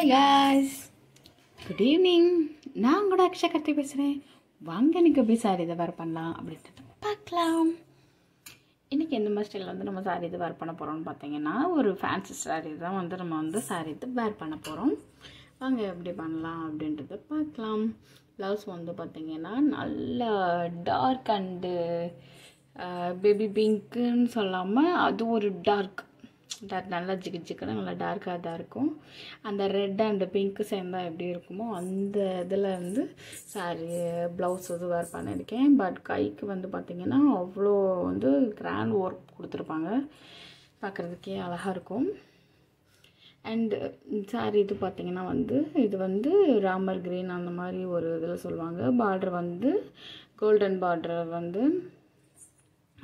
hi guys good evening நான் கூட அக்ஷா கத்தி பேசுகிறேன் வாங்க இன்றைக்கி போய் சாரி இதை வேறு பண்ணலாம் அப்படின்ட்டு பார்க்கலாம் இன்றைக்கி எந்த மாதிரி ஸ்டைலில் வந்து நம்ம சாரி இது வேர் பண்ண போகிறோம்னு பார்த்தீங்கன்னா ஒரு ஃபேன்சி சாரி தான் வந்து நம்ம வந்து சாரி இது வேர் பண்ண போகிறோம் வாங்க எப்படி பண்ணலாம் அப்படின்றத பார்க்கலாம் ப்ளவுஸ் வந்து பார்த்திங்கன்னா நல்ல டார்க் அண்டு பேபி பிங்க்குன்னு சொல்லாமல் அது ஒரு டார்க் நல்லா ஜிக்கு ஜிக்குன்னு நல்லா டார்க்காக தான் இருக்கும் அந்த ரெட் அண்ட் பிங்க்கு சேர்ந்தால் எப்படி இருக்குமோ அந்த இதில் வந்து சாரி ப்ளவுஸ் இது வேர் பண்ணியிருக்கேன் பட் கைக்கு வந்து பார்த்திங்கன்னா அவ்வளோ வந்து கிராண்ட் ஒர்க் கொடுத்துருப்பாங்க பார்க்குறதுக்கே அழகாக இருக்கும் அண்டு சாரி இது பார்த்திங்கன்னா வந்து இது வந்து ராமர் கிரீன் அந்த மாதிரி ஒரு இதில் சொல்லுவாங்க பார்டர் வந்து கோல்டன் பார்டர் வந்து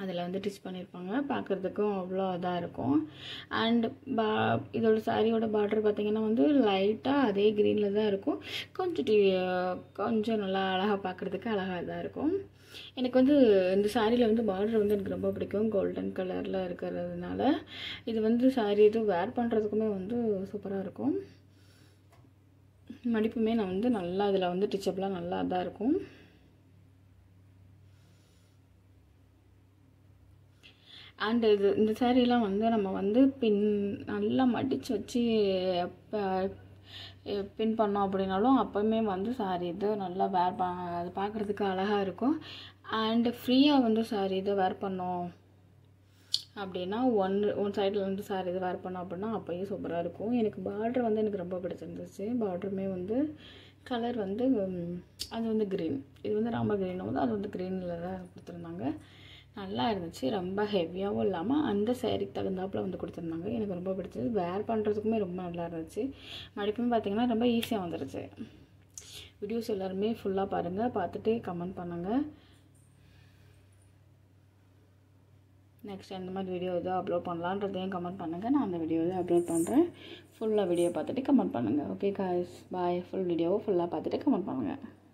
அதில் வந்து டிச் பண்ணியிருப்பாங்க பார்க்குறதுக்கும் அவ்வளோ இதாக இருக்கும் அண்ட் பா இதோட சாரியோட பார்டர் பார்த்திங்கன்னா வந்து லைட்டாக அதே க்ரீனில் தான் இருக்கும் கொஞ்சம் டி கொஞ்சம் நல்லா அழகாக பார்க்குறதுக்கு அழகாக தான் இருக்கும் எனக்கு வந்து இந்த சாரியில் வந்து பார்டர் வந்து எனக்கு ரொம்ப பிடிக்கும் கோல்டன் கலரில் இருக்கிறதுனால இது வந்து சாரி இது வேர் பண்ணுறதுக்குமே வந்து சூப்பராக இருக்கும் மடிப்புமே நான் வந்து நல்லா இதில் வந்து டிச்சப்லாம் நல்லா தான் இருக்கும் அண்ட் இது இந்த சேரீலாம் வந்து நம்ம வந்து பின் நல்லா மடித்து வச்சு பின் பண்ணோம் அப்படின்னாலும் அப்போயுமே வந்து சாரீ இது நல்லா வேர் ப அது பார்க்குறதுக்கு அழகாக இருக்கும் அண்டு ஃப்ரீயாக வந்து சாரீ இதை வேர் பண்ணோம் அப்படின்னா ஒன் ஒன் சைடில் வந்து சாரி இது வேர் பண்ணோம் அப்படின்னா அப்போயும் சூப்பராக இருக்கும் எனக்கு பார்டர் வந்து எனக்கு ரொம்ப பிடிச்சிருந்துச்சு பார்ட்ருமே வந்து கலர் வந்து அது வந்து க்ரீன் இது வந்து ராம க்ரீன் வந்து அது வந்து க்ரீனில் தான் கொடுத்துருந்தாங்க நல்லா இருந்துச்சு ரொம்ப ஹெவியாகவும் இல்லாமல் அந்த சேரீக்கு தகுந்தாப்பில் வந்து கொடுத்துருந்தாங்க எனக்கு ரொம்ப பிடிச்சது வேர் பண்ணுறதுக்குமே ரொம்ப நல்லா இருந்துச்சு மடிப்புமே பார்த்திங்கன்னா ரொம்ப ஈஸியாக வந்துருச்சு வீடியோஸ் எல்லாருமே ஃபுல்லாக பாருங்கள் பார்த்துட்டு கமெண்ட் பண்ணுங்கள் நெக்ஸ்ட் எந்த மாதிரி வீடியோ எதுவும் அப்லோட் பண்ணலான்றதையும் கமெண்ட் பண்ணுங்கள் நான் அந்த வீடியோ எதுவும் அப்லோட் பண்ணுறேன் ஃபுல்லாக வீடியோ பார்த்துட்டு கமெண்ட் பண்ணுங்கள் ஓகே காய்ஸ் பாய் ஃபுல் வீடியோவை ஃபுல்லாக பார்த்துட்டு கமெண்ட் பண்ணுங்கள்